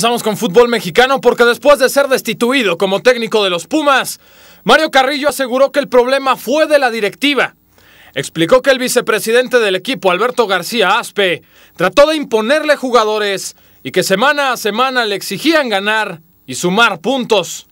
Empezamos con fútbol mexicano porque después de ser destituido como técnico de los Pumas, Mario Carrillo aseguró que el problema fue de la directiva. Explicó que el vicepresidente del equipo, Alberto García Aspe, trató de imponerle jugadores y que semana a semana le exigían ganar y sumar puntos.